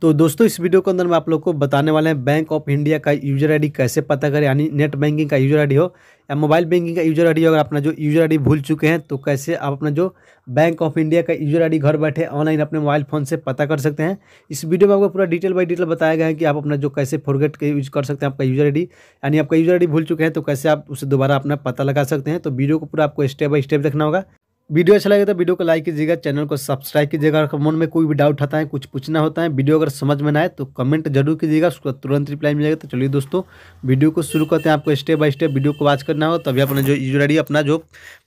तो दोस्तों इस वीडियो के अंदर मैं आप लोग को बताने वाले हैं बैंक ऑफ इंडिया का यूजर आईडी कैसे पता करें यानी नेट बैंकिंग का यूजर आईडी हो या मोबाइल बैंकिंग का यूजर आईडी हो अगर अपना जो यूजर आईडी भूल चुके हैं तो कैसे आप अपना जो बैंक ऑफ इंडिया का यूजर आईडी घर बैठे ऑनलाइन अपने मोबाइल फ़ोन से पता कर सकते हैं इस वीडियो में आपको पूरा डिटेल बाई डिटेल बताया गया है कि आप अपना जो कैसे फॉरगेट का यूज कर सकते हैं आपका यूजर आई यानी आपका यूजर आई भूल चुके हैं तो कैसे आप उसे दोबारा अपना पता लगा सकते हैं तो वीडियो को पूरा आपको स्टेप बाई स्टेप देखना होगा वीडियो अच्छा लगे तो वीडियो को लाइक कीजिएगा चैनल को सब्सक्राइब कीजिएगा अगर मन में कोई भी डाउट आता है कुछ पूछना होता है वीडियो अगर समझ में ना आए तो कमेंट जरूर कीजिएगा उसको तुरंत रिप्लाई मिलेगा तो चलिए दोस्तों वीडियो को शुरू करते हैं आपको स्टेप बाय स्टेप वीडियो को वाच करना हो तभी अपना जो यूजर अपना जो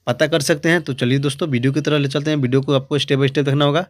पता कर सकते हैं तो चलिए दोस्तों वीडियो की तरह ले चलते हैं वीडियो को आपको स्टेप बाय स्टेप देखना होगा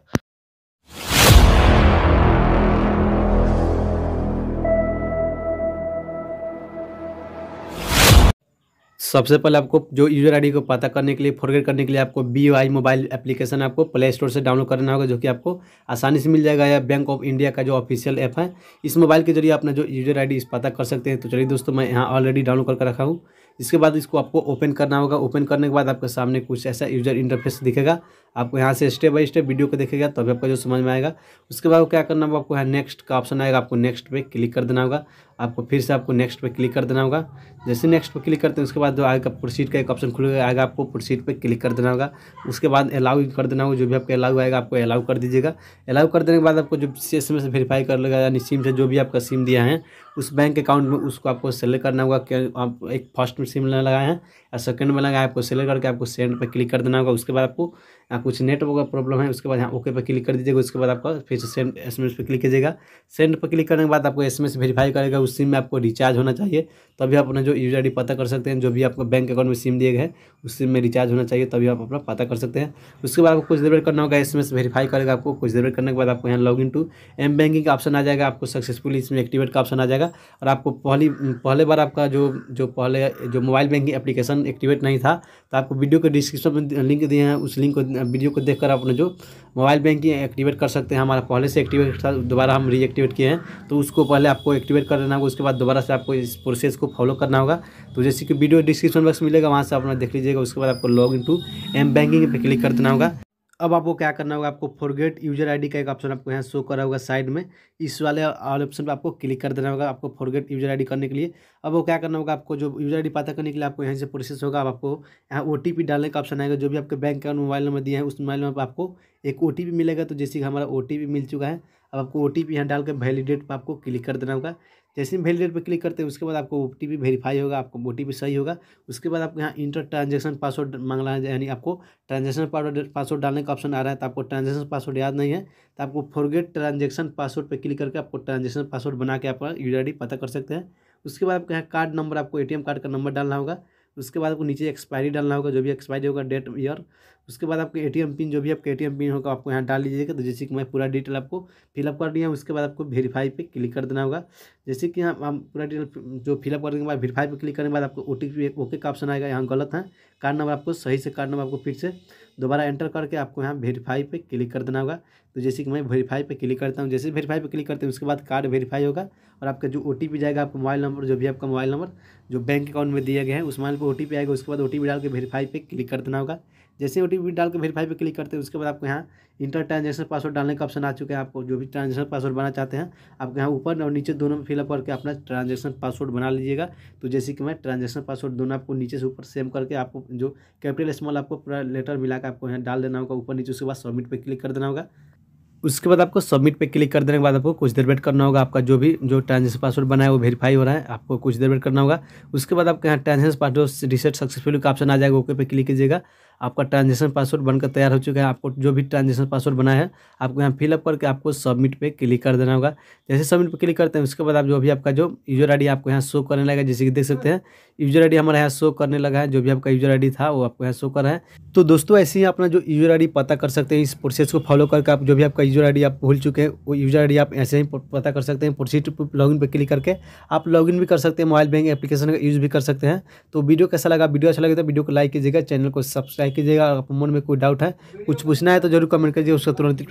सबसे पहले आपको जो यूज़र आईडी को पता करने के लिए फॉरगेट करने के लिए आपको बी आई मोबाइल एप्लीकेशन आपको प्ले स्टोर से डाउनलोड करना होगा जो कि आपको आसानी से मिल जाएगा या बैंक ऑफ इंडिया का जो ऑफिशियल ऐप है इस मोबाइल के जरिए अपना जो यूज़र आई डी पता कर सकते हैं तो चलिए दोस्तों मैं यहाँ ऑलरेडी डाउनलोड करके रखा हूँ इसके बाद इसको आपको ओपन करना होगा ओपन करने के बाद आपके सामने कुछ ऐसा यूज़र इंटरफेस दिखेगा आपको यहाँ से स्टेप बाई स्टेप वीडियो को देखेगा तभी आपको जो समझ में आएगा उसके बाद क्या करना होगा आपको यहाँ नेक्स्ट का ऑप्शन आएगा आपको नेक्स्ट पे क्लिक कर देना होगा आपको फिर से आपको नेक्स्ट पे क्लिक कर देना होगा जैसे नेक्स्ट पे क्लिक करते हैं उसके बाद जो आएगा प्रोसीड का एक ऑप्शन खुलेगा आएगा आपको प्रोसीड पर क्लिक कर देना होगा उसके बाद अलाउ कर देना होगा जो भी आपका अलाउ आएगा आपको अलाउ कर दीजिएगा अलाउ कर देने के बाद आपको जो सी एस एम वेरीफाई कर लेगा यानी सिम से जो भी आपका सिम दिया है उस बैंक अकाउंट में उसको आपको सेलेक्ट करना होगा कि आप एक फर्स्ट में सिम लगाए हैं या सेकेंड में लगाए आपको सेलेक्ट करके आपको सेंड पर क्लिक कर देना होगा उसके बाद आपको यहाँ कुछ नेटवर्क का प्रॉब्लम है उसके बाद यहाँ ओके पर क्लिक कर दीजिएगा उसके बाद आपका फिर से सेंड एस एम एस पर क्लिक कीजिएगा सेंड पर क्लिक करने के बाद आपको एस एम एस वेरीफाई करेगा उस सिम में आपको रिचार्ज होना चाहिए तभी आप अपना जो यूजर आई पता कर सकते हैं जो भी आपका बैंक अकाउंट में सिम दिए गए उस सिम में रिचार्ज होना चाहिए तभी आप अपना पता कर सकते हैं उसके बाद आपको कुछ देर करना होगा एस एम एस वेरीफाई करेगा आपको कुछ देर करने के बाद आपको यहाँ log in to M banking का ऑप्शन आ जाएगा आपको सक्सेसफुली इसमें एक्टिवेट का ऑप्शन आ जाएगा और आपको पहली पहले बार आपका जो जो पहले जो मोबाइल बैंकिंग एप्लीकेशन एक्टिवेट नहीं था तो आपको वीडियो के डिस्क्रिप्शन में लिंक दिए हैं उस लिंक को वीडियो को देखकर आप अपने जो मोबाइल बैंकिंग एक्टिवेट कर सकते हैं हमारा पहले से एक्टिवेट था दोबारा हम रीएक्टिवेट किए हैं तो उसको पहले आपको एक्टिवेट कर लेना होगा उसके बाद दोबारा से आपको इस प्रोसेस को फॉलो करना होगा तो जैसे कि वीडियो डिस्क्रिप्शन बॉक्स मिलेगा वहाँ से आप अपना देख लीजिएगा उसके बाद आपको log in to M banking पर क्लिक कर देना होगा अब आपको क्या करना होगा आपको फॉरगेट यूजर आईडी का एक ऑप्शन आपको यहाँ शो करा होगा साइड में इस वाले ऑप्शन पर आपको क्लिक कर देना होगा आपको फॉरगेट यूजर आईडी करने के लिए अब वो क्या करना होगा आपको जो यूजर आईडी पता करने के लिए आपको यहाँ से प्रोसेस होगा अब आपको यहाँ ओ डालने का ऑप्शन आएगा जो भी आपके बैंक अकाउंट मोबाइल नंबर दिया है उस मोबाइल नंबर पर आपको एक ओ मिलेगा तो जैसे कि हमारा ओ मिल चुका है अब आपको ओ टी पी यहाँ डाल के वैलिडेट पर आपको क्लिक कर देना होगा जैसे ही वैलिडेट पर क्लिक करते हैं उसके बाद आपको ओ टी पी वेरीफाई होगा आपको ओ टी पी सही होगा उसके बाद आपको यहाँ इंटर ट्रांजेक्शन पासवर्ड मांग रहा है यानी आपको ट्रांजेक्शन पासवर्ड डालने का ऑप्शन आ रहा है तो आपको ट्रांजेक्शन पासवर्ड याद नहीं है तो आपको फॉरगेट ट्रांजेक्शन पासवर्ड पर क्लिक करके आपको ट्रांजेक्शन पासवर्ड बना के आपका यू आई डी पता कर सकते हैं उसके बाद आपके यहाँ कार्ड नंबर आपको ए टी एम कार्ड का नंबर डालना होगा उसके बाद आपको नीचे एक्सपायरी डालना होगा जो भी एक्सपायरी होगा डेट ईयर उसके बाद आपके एटीएम पिन जो भी आपका एटीएम पिन होगा आपको यहाँ डाल लीजिएगा तो जैसे कि मैं पूरा डिटेल आपको फिलअप कर दिया उसके बाद आपको वेरीफाई पे क्लिक कर देना होगा जैसे कि हम हम पूरा डिटेल जो फिलअप करने के बाद वेरीफाई पे क्लिक करने के बाद आपको ओ टी ओके का ऑप्शन आएगा यहाँ गलत है कार्ड नंबर आपको सही से कार्ड नंबर आपको फिर से दोबारा एंटर करके आपको यहाँ वेरीफाई पे क्लिक कर देना होगा तो जैसे कि मैं वेरीफाई पे क्लिक करता हूँ जैसे वेरीफाई पे क्लिक करते हैं उसके बाद कार्ड वेरीफाई होगा और आपका जो ओ जाएगा आपका मोबाइल नंबर जो भी आपका मोबाइल नंबर जो बैंक अकाउंट में दिया गया है उस मोबाइल पर ओ आएगा उसके बाद ओ डाल के वेरीफाई पे क्लिक कर देना होगा जैसे ओ टी डाल के वेरीफाई पर क्लिक करते हैं उसके बाद आपको यहाँ इंटर ट्रांजेक्शन पासवर्ड डालने का ऑप्शन आ चुका है आपको जो भी ट्रांजेक्शन पासवर्ड बनाना चाहते हैं आपको यहाँ ऊपर और नीचे दोनों में फिलअप करके अपना ट्रांजेक्शन पासवर्ड बना लीजिएगा तो जैसे कि मैं ट्रांजेक्शन पासवर्ड दोनों आपको नीचे से ऊपर सेम करके आपको जो कैपिटल स्मॉल आपको पूरा लेटर मिला के आपको यहाँ डाल देना होगा ऊपर नीचे उसके बाद सबमिट पर क्लिक कर देना होगा उसके बाद आपको सबमिट पे क्लिक कर देने के बाद आपको कुछ देर वेट करना होगा आपका जो भी जो ट्रांजेक्शन पासवर्ड बना है वो वेरीफाई हो रहा है आपको कुछ देर वेट करना होगा उसके बाद आपके यहाँ ट्रांजेक्शन पासवर्ड रिसेट सक्सेसफुल का ऑप्शन आ जाएगा ओके पे क्लिक कीजिएगा आपका ट्रांजेक्शन पासवर्ड बनकर तैयार हो चुका है आपको जो भी ट्रांजेक्शन पासवर्ड बना है आपको यहाँ फिलअप करके आपको सबमिट पे क्लिक कर देना होगा जैसे सबमिट पे क्लिक करते हैं उसके बाद आप जो भी आपका जो यूजर आईडी आपको यहाँ शो करने लगा जैसे कि देख सकते हैं यूजर आईडी हमारा यहाँ शो करने लगा है जो भी आपका यूजर डी था वो आपको यहाँ शो कर रहा है तो दोस्तों ऐसे ही अपना जो यूजर डी पता कर सकते हैं इस प्रोसेस को फॉलो करके आप जो भी आपका यूजर डी आप भूल चुके हैं वो यूजर डी आप ऐसे ही पता कर सकते हैं प्रोसीड लॉगिन पर क्लिक करके आप इन भी कर सकते हैं मोबाइल बैंक एप्लीकेशन का यूज़ भी कर सकते हैं तो वीडियो कैसा लगा वीडियो अच्छा लगे तो वीडियो को लाइक कीजिएगा चैनल को सब्सक्राइब कीजिएगा आपको मन में कोई डाउट है कुछ पूछना है तो जरूर कमेंट कीजिए उसका तुरंत